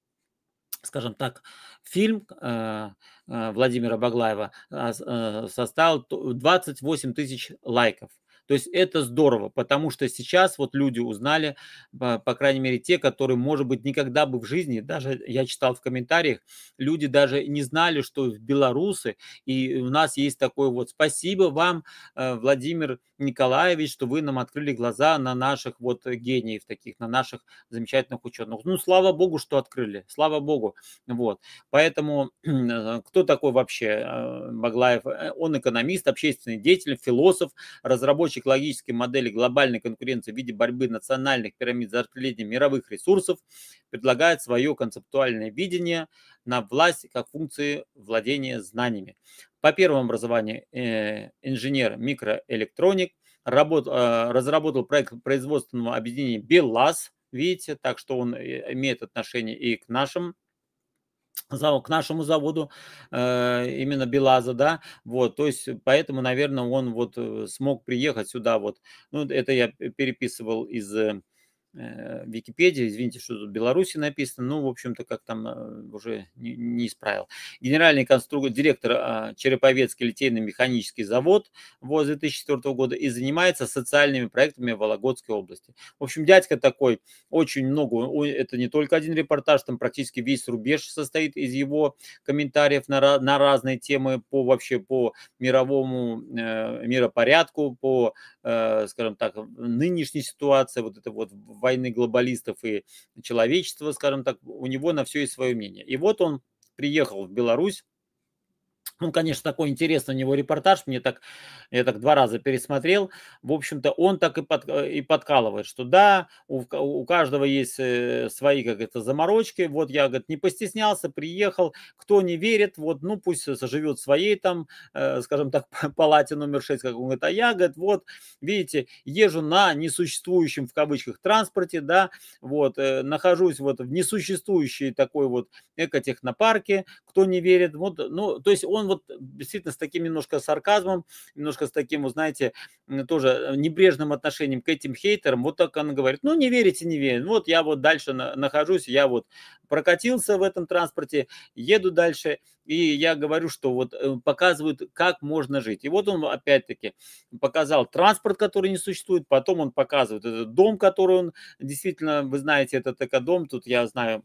A: скажем так, фильм э, Владимира Баглаева а, составил 28 тысяч лайков. То есть это здорово, потому что сейчас вот люди узнали, по, крайней мере те, которые, может быть, никогда бы в жизни, даже я читал в комментариях, люди даже не знали, что белорусы, и у нас есть такой вот спасибо вам, э, Владимир Николаевич, что вы нам открыли глаза на наших вот гениев таких, на наших замечательных ученых. Ну, слава богу, что открыли, слава богу. Вот, поэтому э, кто такой вообще Баглаев? Э, он экономист, общественный деятель, философ, разработчик экологической модели глобальной конкуренции в виде борьбы национальных пирамид за распределение мировых ресурсов, предлагает свое концептуальное видение на власть как функции владения знаниями. По первому образованию э, инженер микроэлектроник, э, разработал проект производственного объединения «Белаз», видите, так что он э, имеет отношение и к нашим к нашему заводу, э, именно Белаза, да, вот, то есть, поэтому, наверное, он вот э, смог приехать сюда, вот, ну, это я э, переписывал из Э, Википедия, извините, что тут в Беларуси написано, ну, в общем-то, как там э, уже не, не исправил. Генеральный конструктор, директор а, Череповецкий литейный механический завод возле 2004 года и занимается социальными проектами в Вологодской области. В общем, дядька такой, очень много, это не только один репортаж, там практически весь рубеж состоит из его комментариев на, на разные темы по вообще по мировому э, миропорядку, по, э, скажем так, нынешней ситуации, вот это вот войны глобалистов и человечества, скажем так, у него на все есть свое мнение. И вот он приехал в Беларусь, ну, конечно, такой интересный у него репортаж, мне так, я так два раза пересмотрел. В общем-то, он так и, под, э, и подкалывает, что да, у, у каждого есть э, свои, как это, заморочки. Вот я, говорит, не постеснялся, приехал. Кто не верит, вот, ну, пусть соживет своей там, э, скажем так, палате номер 6, как он говорит. А я, говорит, вот, видите, езжу на несуществующем, в кавычках, транспорте, да, вот, нахожусь вот в несуществующей такой вот экотехнопарке. Кто не верит, вот, ну, то есть он вот действительно с таким немножко сарказмом, немножко с таким, вот знаете, тоже небрежным отношением к этим хейтерам, вот так он говорит, ну не верите, не верите, вот я вот дальше на, нахожусь, я вот прокатился в этом транспорте, еду дальше, и я говорю, что вот э, показывают, как можно жить. И вот он опять-таки показал транспорт, который не существует, потом он показывает этот дом, который он действительно, вы знаете, это такой дом, тут я знаю,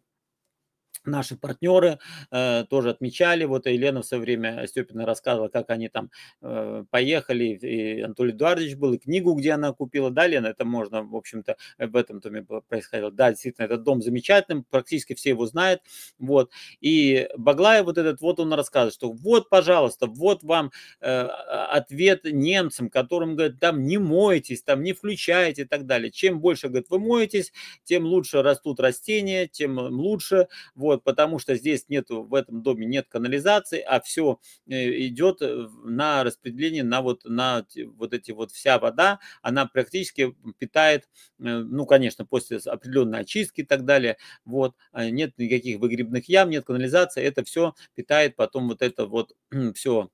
A: наши партнеры э, тоже отмечали. Вот Елена в все время Степина рассказывала, как они там э, поехали. И Анатолий Эдуардович был, и книгу, где она купила. Да, Лена, это можно, в общем-то, об этом томе происходило. Да, действительно, этот дом замечательный, практически все его знают. Вот. И Баглаев вот этот, вот он рассказывает, что вот, пожалуйста, вот вам э, а, ответ немцам, которым, говорят, там не моетесь там не включаете и так далее. Чем больше, говорит, вы моетесь, тем лучше растут растения, тем э, лучше. Вот вот, потому что здесь нет в этом доме нет канализации, а все э, идет э, на распределение, на вот, на вот эти вот вся вода, она практически питает, э, ну, конечно, после определенной очистки и так далее, вот, а нет никаких выгребных ям, нет канализации, это все питает потом вот это вот все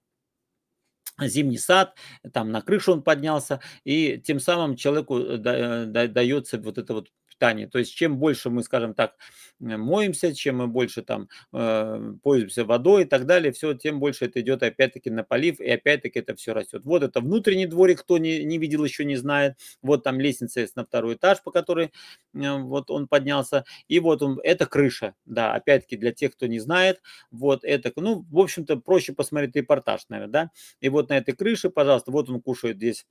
A: зимний сад, там на крышу он поднялся, и тем самым человеку дается вот это вот питании. То есть чем больше мы, скажем так, э, моемся, чем мы больше там э, пользуемся водой и так далее, все, тем больше это идет опять-таки на полив, и опять-таки это все растет. Вот это внутренний дворик, кто не, не видел, еще не знает. Вот там лестница есть на второй этаж, по которой э, вот он поднялся. И вот он, это крыша, да, опять-таки для тех, кто не знает, вот это, ну, в общем-то, проще посмотреть репортаж, наверное, да. И вот на этой крыше, пожалуйста, вот он кушает здесь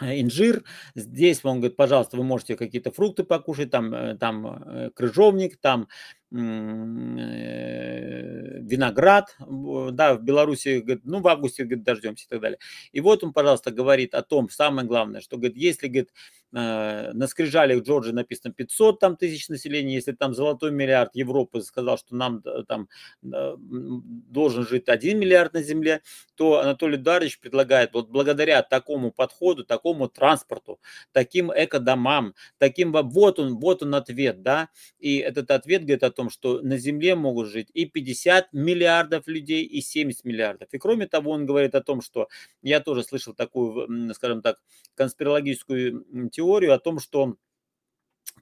A: Э, инжир. Здесь он говорит, пожалуйста, вы можете какие-то фрукты покушать, там, э, там э, крыжовник, там виноград, да, в Беларуси, ну, в августе, говорит, дождемся и так далее. И вот он, пожалуйста, говорит о том, самое главное, что, говорит, если, говорит, Э, на скрижалях Джорджи написано 500 там, тысяч населения, если там золотой миллиард Европы сказал, что нам э, там э, должен жить 1 миллиард на земле, то Анатолий Дарович предлагает вот благодаря такому подходу, такому транспорту, таким эко домам, таким вот он, вот он ответ, да, и этот ответ говорит о том, что на земле могут жить и 50 миллиардов людей, и 70 миллиардов. И кроме того, он говорит о том, что я тоже слышал такую, скажем так, конспирологическую теорию, теорию о том, что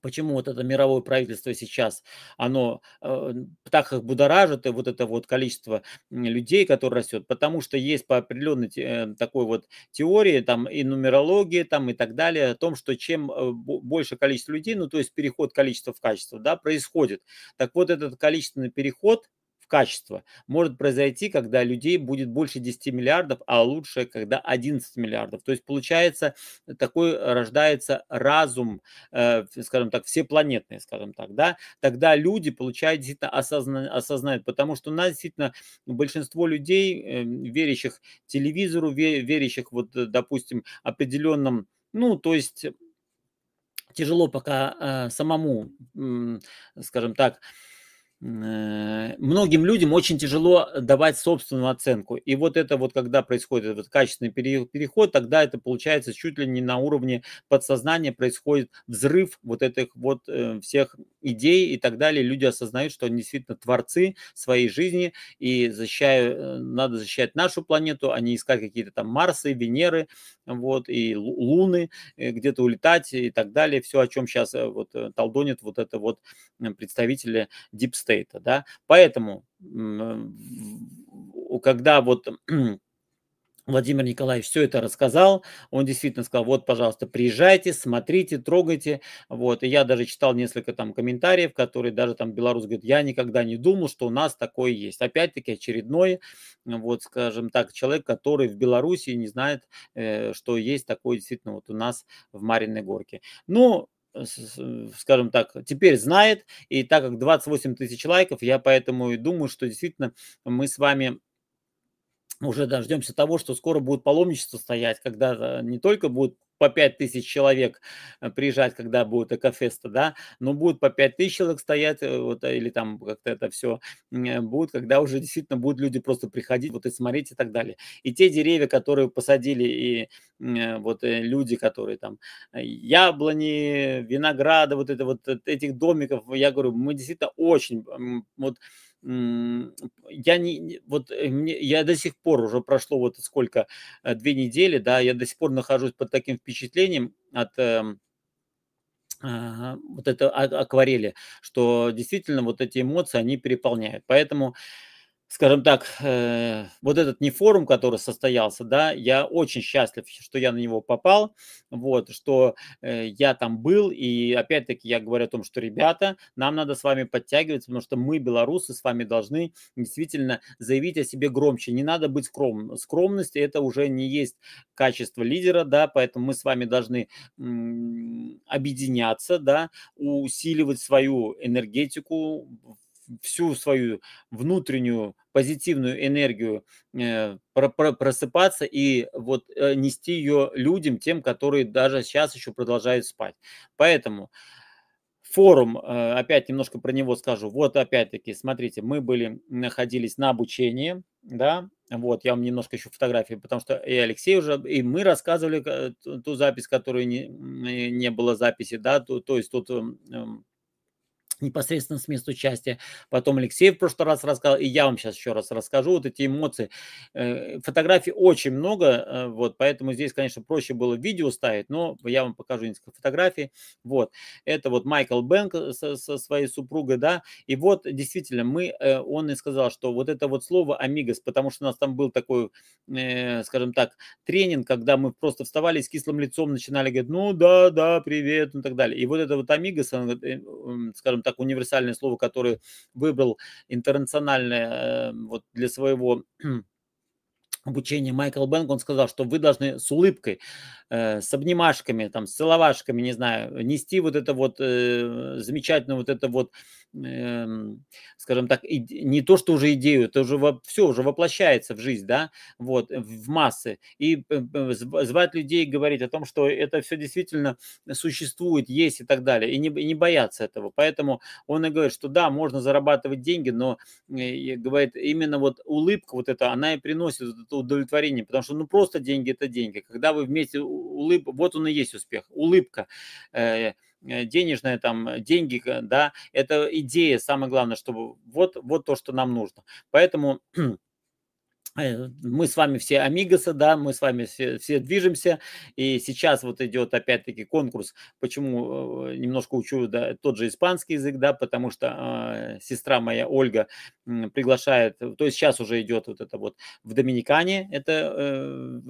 A: почему вот это мировое правительство сейчас, оно э, так их будоражит, и вот это вот количество людей, которое растет, потому что есть по определенной э, такой вот теории, там и нумерологии, там и так далее, о том, что чем э, больше количество людей, ну то есть переход количества в качество, да, происходит. Так вот этот количественный переход – качество может произойти, когда людей будет больше 10 миллиардов, а лучше, когда 11 миллиардов. То есть получается, такой э, рождается разум, э, скажем так, всепланетный, скажем так, да, тогда люди получают действительно осозна... осознают, потому что у нас действительно большинство людей, эм, верящих телевизору, верящих вот, э, допустим, определенным, ну, то есть тяжело пока э, самому, э, скажем так, э, Э, многим людям очень тяжело давать собственную оценку. И вот это вот, когда происходит этот качественный переход, тогда это получается чуть ли не на уровне подсознания происходит взрыв вот этих вот э, всех идей и так далее. Люди осознают, что они действительно творцы своей жизни, и защищают, э, надо защищать нашу планету, а не искать какие-то там Марсы, Венеры, вот, и Луны, где-то улетать и так далее. Все, о чем сейчас вот толдонит вот это вот представители Deep State стейта, да. Поэтому, когда вот Владимир Николаевич все это рассказал. Он действительно сказал, вот, пожалуйста, приезжайте, смотрите, трогайте. Вот. И я даже читал несколько там комментариев, которые даже там белорус говорит, я никогда не думал, что у нас такое есть. Опять-таки очередной, вот, скажем так, человек, который в Беларуси не знает, э, что есть такое действительно вот у нас в Мариной Горке. Ну, Э, э, скажем так, теперь знает. И так как 28 тысяч лайков, я поэтому и думаю, что действительно мы с вами мы уже дождемся того, что скоро будет паломничество стоять, когда э, не только будет по 5 тысяч человек э, приезжать, когда будет экофесты, да, но будут по 5 тысяч человек стоять, э, вот, или там как-то это все будет, когда уже действительно будут люди просто приходить, вот и смотреть и так далее. И те деревья, которые посадили, и вот люди, которые там яблони, винограда, вот это вот этих домиков, я говорю, мы действительно очень, вот я не вот э, мне, я до сих пор уже прошло вот сколько э, две недели, да, я до сих пор нахожусь под таким впечатлением от эм, вот это а, акварели, что действительно вот эти эмоции, они переполняют. Поэтому скажем так, э, вот этот не форум, который состоялся, да, я очень счастлив, что я на него попал, вот, что э, я там был, и опять-таки я говорю о том, что, ребята, нам надо с вами подтягиваться, потому что мы, белорусы, с вами должны действительно заявить о себе громче, не надо быть скромным, скромность это уже не есть качество лидера, да, поэтому мы с вами должны объединяться, да, усиливать свою энергетику, всю свою внутреннюю позитивную энергию э, просыпаться и вот э, нести ее людям, тем, которые даже сейчас еще продолжают спать. Поэтому форум, э, опять немножко про него скажу. Вот опять-таки, смотрите, мы были, находились на обучении, да, вот, я вам немножко еще фотографии, потому что и Алексей уже, и мы рассказывали ту запись, которую не, не было записи, да, то, то есть тут эм, эм, непосредственно с места участия. Потом Алексей в прошлый раз рассказал, и я вам сейчас еще раз расскажу вот эти эмоции. Э, фотографий очень много, э, вот, поэтому здесь, конечно, проще было видео ставить, но я вам покажу несколько фотографий. Вот, это вот Майкл Бэнк э, со, со своей супругой, да, и вот действительно мы, он и сказал, что вот это вот слово «Амигос», потому что у нас там был такой, скажем так, тренинг, когда мы просто вставали с кислым лицом, начинали говорить, ну да, да, привет, и ну так далее. И вот это вот «Амигос», скажем так, так универсальное слово, которое выбрал интернациональное э, вот для своего Обучение Майкл Бенг, он сказал, что вы должны с улыбкой, э, с обнимашками, там, с целовашками, не знаю, нести вот это вот э, замечательно, вот это вот, э, скажем так, и, не то, что уже идею, это уже во, все уже воплощается в жизнь, да, вот, э, в массы. И э, э звать людей, говорить о том, что это все действительно существует, есть и так далее, и не, и не бояться этого. Поэтому он и говорит, что да, можно зарабатывать деньги, но, э, говорит, именно вот улыбка вот эта, она и приносит удовлетворение, потому что ну просто деньги это деньги. Когда вы вместе улыб, вот он и есть успех, улыбка э, э, денежная там деньги, да, это идея, самое главное, чтобы вот вот то, что нам нужно. Поэтому Э, мы с вами все амигосы, да, мы с вами все, все движемся, и сейчас вот идет опять-таки конкурс, почему э, немножко учу да, тот же испанский язык, да, потому что э, сестра моя Ольга э, приглашает, то есть сейчас уже идет вот это вот в Доминикане, это,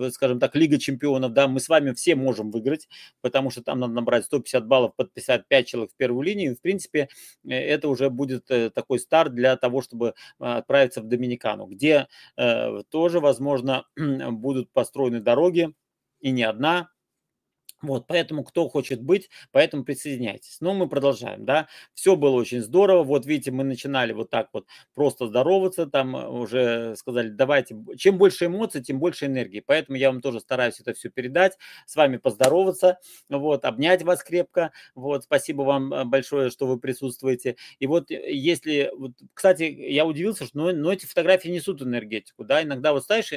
A: э, скажем так, Лига чемпионов, да, мы с вами все можем выиграть, потому что там надо набрать 150 баллов под 55 человек в первую линию, в принципе, э, это уже будет э, такой старт для того, чтобы э, отправиться в Доминикану, где э, тоже, возможно, будут построены дороги, и не одна, вот, поэтому кто хочет быть, поэтому присоединяйтесь. Ну, мы продолжаем, да. Все было очень здорово. Вот видите, мы начинали вот так вот просто здороваться, там э, уже сказали, давайте, чем больше эмоций, тем больше энергии. Поэтому я вам тоже стараюсь это все передать, с вами поздороваться, вот, обнять вас крепко. Вот, спасибо вам э, большое, что вы присутствуете. И вот э, если, вот, кстати, я удивился, что, но, ну, но эти фотографии несут энергетику, да. Иногда вот ставишь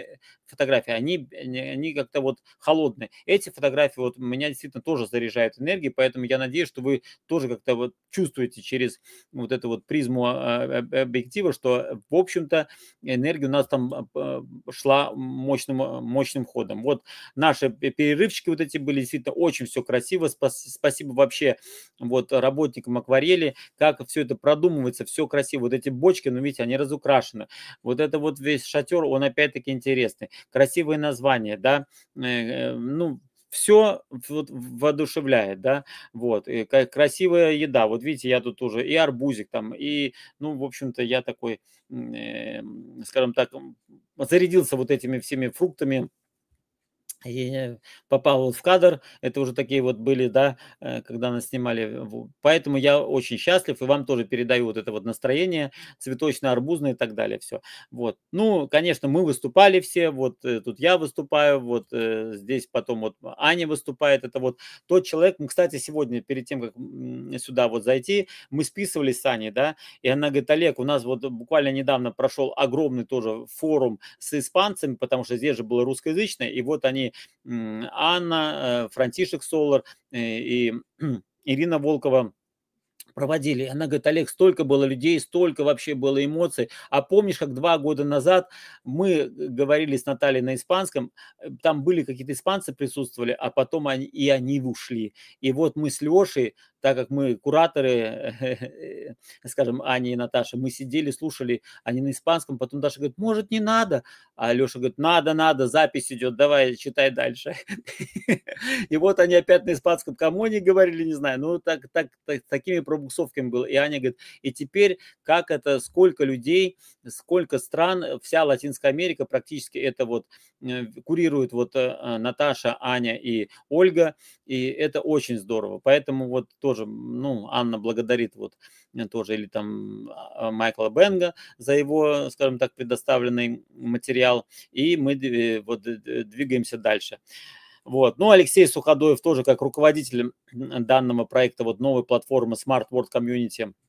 A: фотографии, они, они как-то вот холодные. Эти фотографии вот мне меня действительно тоже заряжает энергией, поэтому я надеюсь, что вы тоже как-то вот чувствуете через вот эту вот призму а, а, объектива, что, в общем-то, энергия у нас там а, шла мощным, мощным ходом. Вот наши перерывчики вот эти были действительно очень все красиво. Спасибо вообще вот работникам акварели, как все это продумывается, все красиво. Вот эти бочки, ну, видите, они разукрашены. Вот это вот весь шатер, он опять-таки интересный. красивое название, да, э, э, ну, все вот, воодушевляет, да, вот, и красивая еда, вот видите, я тут уже и арбузик там, и, ну, в общем-то, я такой, э, скажем так, зарядился вот этими всеми фруктами, и попал вот в кадр, это уже такие вот были, да, э, когда нас снимали. Э, поэтому я очень счастлив, и вам тоже передаю вот это вот настроение цветочное, арбузное и так далее, все. Вот. Ну, конечно, мы выступали все, вот э, тут я выступаю, вот здесь потом вот Аня выступает, это вот тот человек, мы, кстати, сегодня, перед тем, как сюда вот зайти, мы списывались с Аней, да, и она говорит, Олег, у нас вот буквально недавно прошел огромный тоже форум с испанцами, потому что здесь же было русскоязычное, и вот они Анна, э, Франтишек Солар э, и Ирина Волкова проводили. она говорит, Олег, столько было людей, столько вообще было эмоций. А помнишь, как два года назад мы говорили с Натальей на испанском, э, там были какие-то испанцы присутствовали, а потом они, и они ушли. И вот мы с Лешей так как мы кураторы, э, э, скажем, Аня и Наташа, мы сидели, слушали, они на испанском, потом Даша говорит, может, не надо, а Леша говорит, надо, надо, запись идет, давай, читай дальше. И вот они опять на испанском, кому они говорили, не знаю, ну, так, так, так такими пробуксовками было. И Аня говорит, и теперь как это, сколько людей, сколько стран, вся Латинская Америка практически это вот э, курирует вот Наташа, Аня и Ольга, и это очень здорово. Поэтому вот тоже тоже, ну, Анна благодарит вот э, тоже, или там а, Майкла Бенга за его, скажем так, предоставленный материал, и мы э, вот двигаемся дальше. Вот. Ну, Алексей Суходоев тоже как руководитель данного проекта вот новой платформы Smart World Community –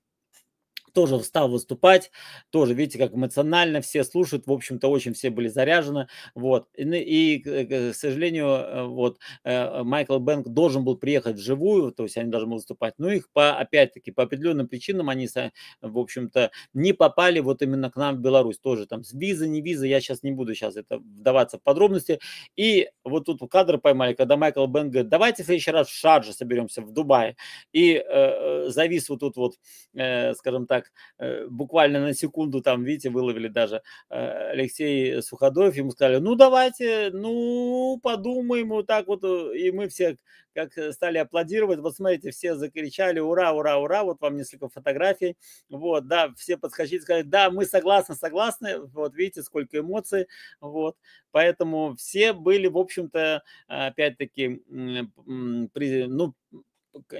A: тоже стал выступать, тоже, видите, как эмоционально все слушают, в общем-то, очень все были заряжены, вот. И, и к сожалению, э, вот, э, Майкл Бэнк должен был приехать вживую, то есть они должны были выступать, но их, по, опять-таки, по определенным причинам они, в общем-то, не попали вот именно к нам в Беларусь, тоже там с визы, не визы, я сейчас не буду сейчас это вдаваться в подробности, и вот тут кадры поймали, когда Майкл Бэнк говорит, давайте в следующий раз в Шарже соберемся, в Дубае, и э, э, завис вот тут вот, э, скажем так, так э, буквально на секунду там, видите, выловили даже э, Алексей Суходоев, ему сказали, ну давайте, ну подумаем, вот так вот, э, и мы все как стали аплодировать, вот смотрите, все закричали, ура, ура, ура, вот вам несколько фотографий, вот, да, все подскочили, сказали, да, мы согласны, согласны, вот видите, сколько эмоций, вот, поэтому все были, в общем-то, опять-таки, ну,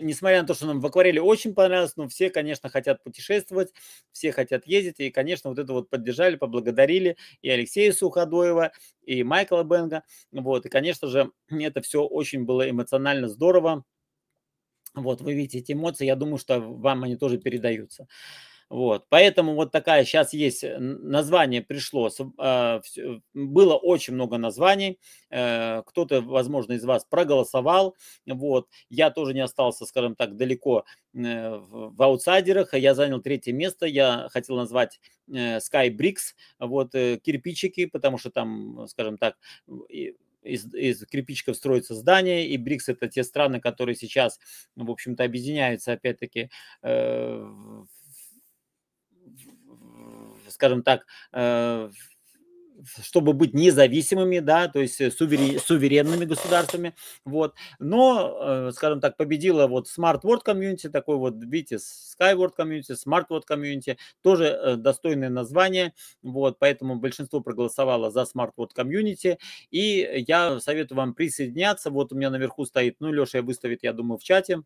A: несмотря на то, что нам в акварели очень понравилось, но все, конечно, хотят путешествовать, все хотят ездить, и, конечно, вот это вот поддержали, поблагодарили и Алексея Суходоева, и Майкла Бенга, вот, и, конечно же, это все очень было эмоционально здорово, вот, вы видите эти эмоции, я думаю, что вам они тоже передаются. Вот, поэтому вот такая сейчас есть, э, название пришло, а, э, было очень много названий, э, кто-то, возможно, из вас проголосовал, вот, я тоже не остался, скажем так, далеко в аутсайдерах, а я занял третье место, я хотел назвать Sky Bricks, вот, кирпичики, потому что там, скажем так, из, из кирпичиков строится здание, и БРИКС – это те страны, которые сейчас, в общем-то, объединяются, опять-таки, э, скажем так, э, чтобы быть независимыми, да, то есть э, суверенными государствами, вот. Но, э, скажем так, победила вот Smart World Community, такой вот, видите, Sky Skyward Community, Smart World Community, тоже достойное название, вот, поэтому большинство проголосовало за Smart World Community, и я советую вам присоединяться, вот у меня наверху стоит, ну, Леша я выставит, я думаю, в чате,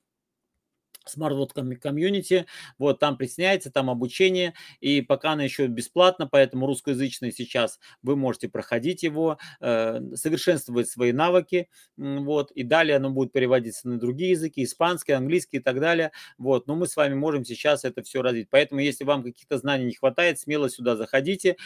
A: смарт комьюнити, вот там присняется, там обучение, и пока она еще бесплатно, поэтому русскоязычные сейчас вы можете проходить его, э, совершенствовать свои навыки, вот, и далее оно будет переводиться на другие языки, испанский, английский и так далее, вот, но мы с вами можем сейчас это все развить, поэтому если вам каких-то знаний не хватает, смело сюда заходите,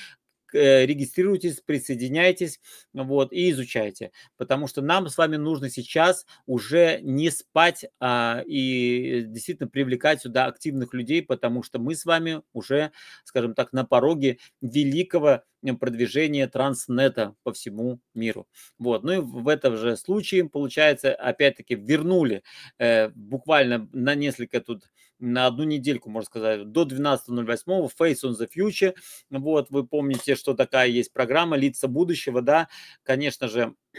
A: Э, регистрируйтесь, присоединяйтесь вот, и изучайте, потому что нам с вами нужно сейчас уже не спать а, и действительно привлекать сюда активных людей, потому что мы с вами уже, скажем так, на пороге великого продвижения транснета по всему миру. Вот. Ну и в этом же случае, получается, опять-таки вернули э, буквально на несколько тут на одну недельку, можно сказать, до 12.08 Face on the Future. Вот, вы помните, что такая есть программа «Лица будущего», да, конечно же,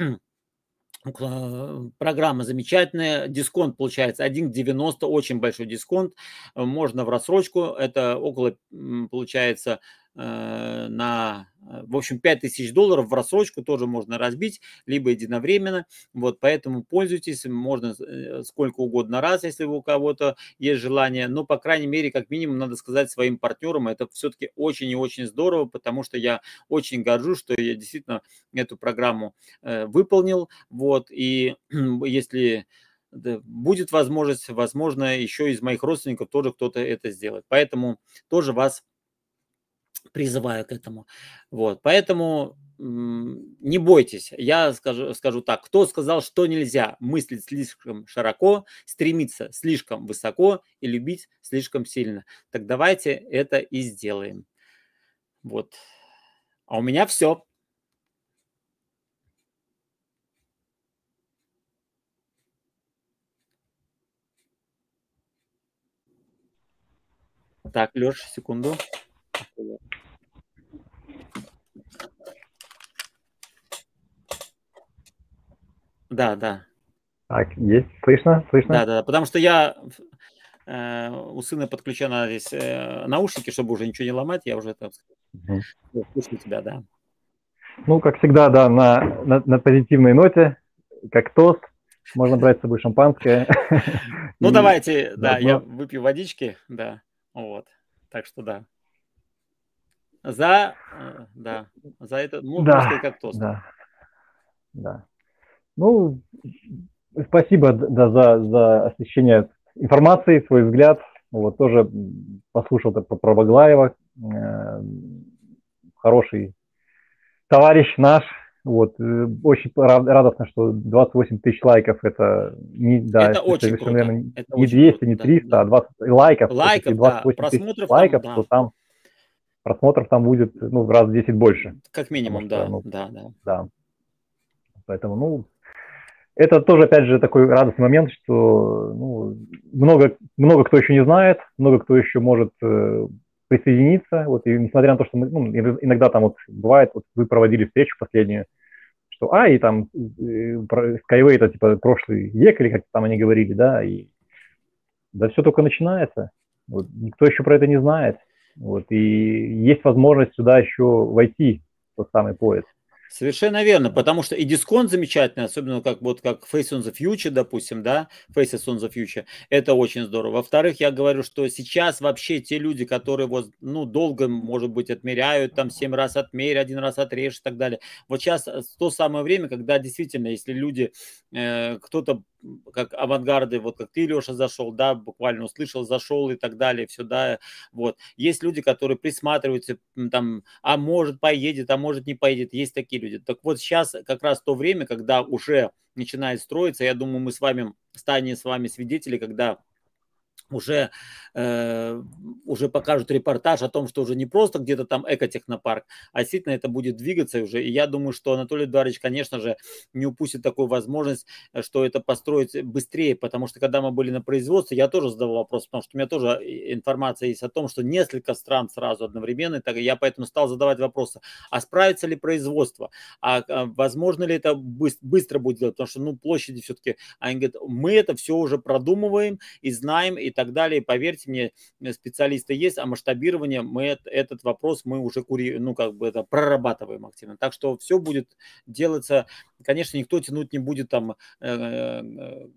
A: Программа замечательная, дисконт получается 1,90, очень большой дисконт, можно в рассрочку, это около, получается, Э, на, э, в общем, 5000 долларов в рассрочку тоже можно разбить, либо единовременно. Вот, поэтому пользуйтесь, можно э, сколько угодно раз, если у кого-то есть желание. Но, по крайней мере, как минимум, надо сказать своим партнерам, это все-таки очень и очень здорово, потому что я очень горжусь, что я действительно эту программу выполнил. Вот, и если будет возможность, возможно, еще из моих родственников тоже кто-то это сделает. Поэтому тоже вас призываю к этому. Вот, поэтому не бойтесь, я скажу, скажу так, кто сказал, что нельзя мыслить слишком широко, стремиться слишком высоко и любить слишком сильно, так давайте это и сделаем. Вот, а у меня все. Так, Леш, секунду было. Да, да.
B: Так, есть? Слышно? Слышно? Да,
A: да, да, потому что я э, у сына подключена здесь э, наушники, чтобы уже ничего не ломать, я уже это. угу. слышу тебя, да.
B: Ну, как всегда, да, на, на, на позитивной ноте, как тост, можно брать с собой шампанское. Ну, давайте, да, я
A: выпью водички, да, вот, так что да. За, э, да, за это, ну, да, как тост. Да,
B: да. Ну, спасибо да, за, за освещение информации, свой взгляд. Вот тоже послушал про Баглаева. Э, хороший товарищ наш. Вот, э, очень радостно, что 28 тысяч лайков это не, да, это, это очень это, Наверное, это не очень 200, круто, не 300, да, а 20 лайков. Лайков, 28 да, просмотров лайков, там, да. то там просмотров там будет ну, в раз в 10 больше. Как минимум, что, да, ну,
A: да, да. Да.
B: Поэтому, ну, это тоже, опять же, такой радостный момент, что ну, много, много кто еще не знает, много кто еще может э, присоединиться. Вот, и несмотря на то, что мы, ну, иногда там вот бывает, вот вы проводили встречу последнюю, что, а, и там э, Skyway это типа прошлый век, или как там они говорили, да, и да все только начинается. Вот, никто еще про это не знает. Вот, и есть возможность сюда еще войти, тот самый поезд.
A: Совершенно верно, потому что и дисконт замечательный, особенно как вот как Face on the Future, допустим, да, Faces on the Future, это очень здорово. Во-вторых, я говорю, что сейчас вообще те люди, которые вот, ну, долго, может быть, отмеряют, там, семь раз отмерь, один раз отрежь и так далее. Вот сейчас э, то самое время, когда действительно, если люди, э, кто-то как авангарды, вот как ты, Леша, зашел, да, буквально услышал, зашел и так далее, все, да, вот. Есть люди, которые присматриваются, там, а может поедет, а может не поедет, есть такие люди. Так вот сейчас как раз то время, когда уже начинает строиться, я думаю, мы с вами, станем с вами свидетели, когда уже, э, уже покажут репортаж о том, что уже не просто где-то там экотехнопарк, а действительно это будет двигаться уже. И я думаю, что Анатолий Эдуардович, конечно же, не упустит такую возможность, э, что это построить быстрее, потому что когда мы были на производстве, я тоже задавал вопрос, потому что у меня тоже э, информация есть о том, что несколько стран сразу одновременно, так, я поэтому стал задавать вопросы, а справится ли производство, а, а возможно ли это быстро, быстро будет делать, потому что ну площади все-таки, они говорят, мы это все уже продумываем и знаем, и так далее. Поверьте мне, э, специалисты есть, а масштабирование мы этот вопрос мы уже кури, ну как бы это прорабатываем активно. Так что все будет делаться, конечно, никто тянуть не будет там э, э,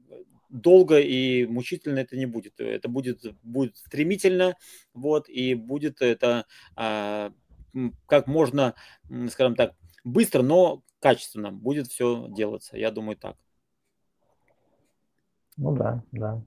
A: долго и мучительно это не будет. Это будет, будет стремительно, вот, и будет это а, как можно, скажем так, быстро, но качественно будет все делаться. Я думаю так.
B: Ну да, да.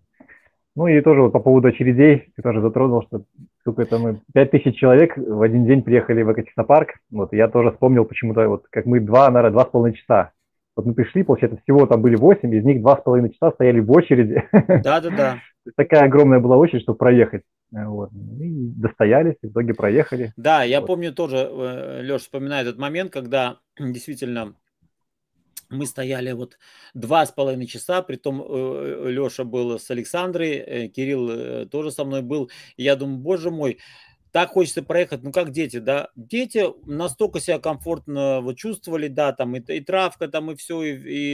B: Ну и тоже вот по поводу очередей, ты тоже затронул, что сколько там, 5000 человек в один день приехали в экотехнопарк. Вот я тоже вспомнил почему-то, вот как мы два, наверное, два с половиной часа. Вот мы пришли, получается, всего там были 8, из них два с половиной часа стояли в очереди.
A: Да-да-да.
B: Такая огромная была очередь, чтобы проехать. Вот. И достоялись, в итоге проехали. Да,
A: я вот. помню тоже, э, Леша вспоминаю этот момент, когда действительно мы стояли вот два с половиной часа, при том э, Леша был с Александрой, э, Кирилл э, тоже со мной был. Я думаю, боже мой, так хочется проехать, ну как дети, да, дети настолько себя комфортно вот чувствовали, да, там и, и травка, там и все, и,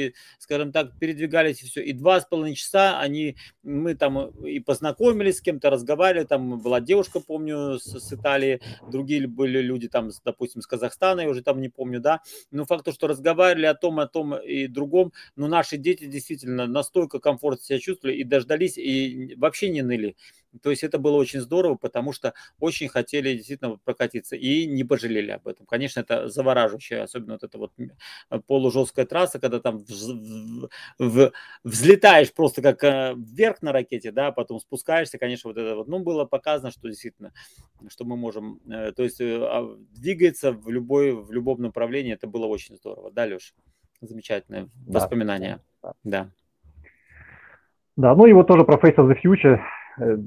A: и, скажем так, передвигались и все, и два с половиной часа они, мы там э, и познакомились с кем-то, разговаривали, там была девушка, помню, с, с Италии, другие были люди там, с, допустим, с Казахстана, я уже там не помню, да, но факт то, что разговаривали о том, о том и другом, но наши дети действительно настолько комфортно себя чувствовали и дождались, и вообще не ныли, то есть это было очень здорово, потому что очень хотели действительно прокатиться и не пожалели об этом. Конечно, это завораживающе, особенно вот эта вот э, полужесткая трасса, когда там в, в, взлетаешь просто как э, вверх на ракете, да, а потом спускаешься, конечно, вот это вот, ну, было показано, что действительно, что мы можем, э, то есть а, двигается в любой, в любом направлении, это было очень здорово, да, Леша? Замечательное да. воспоминание, да. да.
B: Да, ну и вот тоже про Face of the Future Э,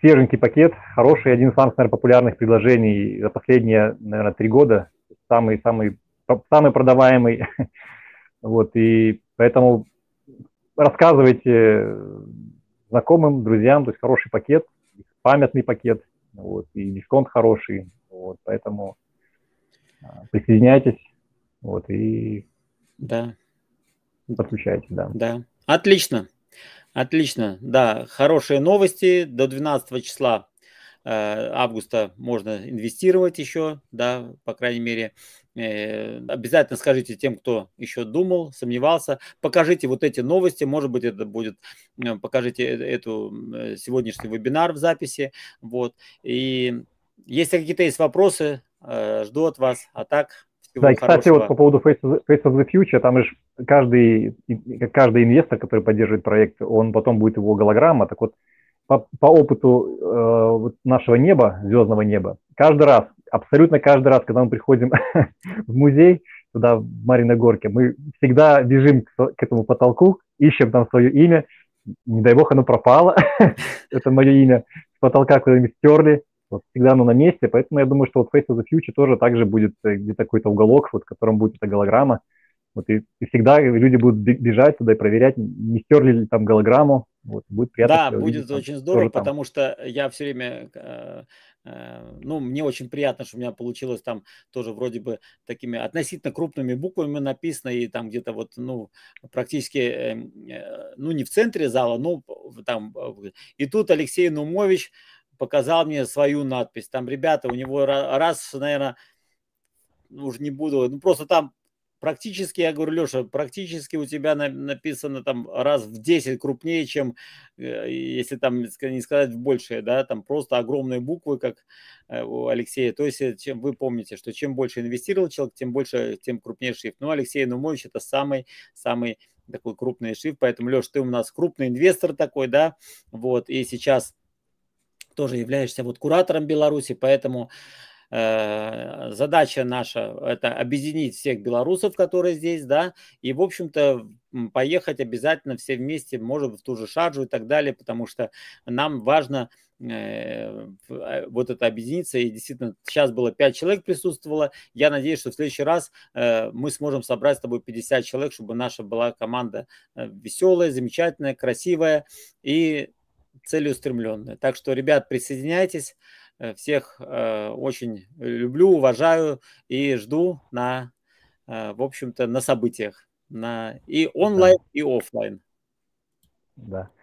B: свеженький пакет, хороший, один из самых, наверное, популярных предложений за последние, наверное, три года, самый, самый, самый продаваемый. Вот, и поэтому рассказывайте э, знакомым, друзьям, то есть хороший пакет, памятный пакет, вот, и дисконт хороший, вот, поэтому а, присоединяйтесь, вот, и да. подключайте, да.
A: Да, отлично. Отлично, да, хорошие новости. До 12 числа э, августа можно инвестировать еще, да, по крайней мере. Э, обязательно скажите тем, кто еще думал, сомневался, покажите вот эти новости, может быть, это будет, э, покажите э, эту э, сегодняшний вебинар в записи, вот. И если какие-то есть вопросы, э, жду от вас. А так да, кстати, хорошего... вот по
B: поводу Face of, the, Face of the Future, там же каждый, каждый инвестор, который поддерживает проект, он потом будет его голограмма. Так вот, по, по опыту э, вот нашего неба, звездного неба, каждый раз, абсолютно каждый раз, когда мы приходим в музей, туда, в Мариной горке, мы всегда бежим к, к этому потолку, ищем там свое имя, не дай бог оно пропало, это мое имя, с потолка куда-нибудь стерли, вот всегда оно на месте, поэтому я думаю, что вот Face of the Future тоже также будет э, где-то какой-то уголок, вот в котором будет эта голограмма, вот и, и всегда люди будут бежать туда и проверять, не стерли ли там голограмму. Вот, будет приятно. Да, будет увидеть, очень там, здорово, потому
A: там. что я все время, э, э, ну, мне очень приятно, что у меня получилось там тоже вроде бы такими относительно крупными буквами написано, и там где-то вот, ну, практически, эм, ну, не в центре зала, но там. И тут Алексей Нумович показал мне свою надпись. Там ребята, у него раз, наверное, уже не буду, ну просто там практически, я говорю, Леша, практически у тебя на, написано там раз в 10 крупнее, чем, э, если там не сказать в большее, да, там просто огромные буквы, как э, у Алексея. То есть э, чем, вы помните, что чем больше инвестировал человек, тем больше, тем крупнее шрифт. Ну, Алексей Нумович это самый-самый такой крупный шрифт, поэтому, Леш, ты у нас крупный инвестор такой, да, вот, и сейчас тоже являешься вот куратором Беларуси, поэтому э, задача наша это объединить всех белорусов, которые здесь, да, и, в общем-то, поехать обязательно все вместе, может в ту же Шарджу и так далее, потому что нам важно э, э, вот это объединиться. И действительно, сейчас было 5 человек присутствовало. Я надеюсь, что в следующий раз э, мы сможем собрать с тобой 50 человек, чтобы наша была команда веселая, замечательная, красивая и целеустремленные. Так что, ребят, присоединяйтесь. Э, всех э, очень люблю, уважаю и жду на, э, в общем-то, на событиях. На и онлайн, да. и офлайн.
B: Да.